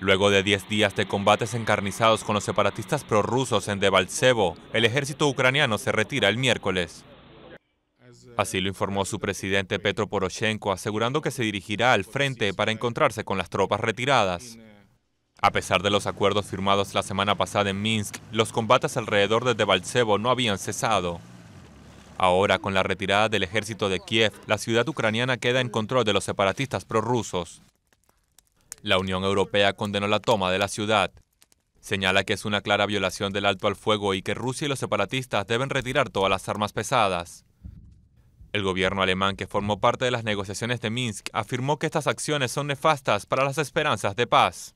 Luego de 10 días de combates encarnizados con los separatistas prorrusos en Debaltsevo, el ejército ucraniano se retira el miércoles. Así lo informó su presidente Petro Poroshenko, asegurando que se dirigirá al frente para encontrarse con las tropas retiradas. A pesar de los acuerdos firmados la semana pasada en Minsk, los combates alrededor de Debaltsevo no habían cesado. Ahora, con la retirada del ejército de Kiev, la ciudad ucraniana queda en control de los separatistas prorrusos. La Unión Europea condenó la toma de la ciudad. Señala que es una clara violación del alto al fuego y que Rusia y los separatistas deben retirar todas las armas pesadas. El gobierno alemán que formó parte de las negociaciones de Minsk afirmó que estas acciones son nefastas para las esperanzas de paz.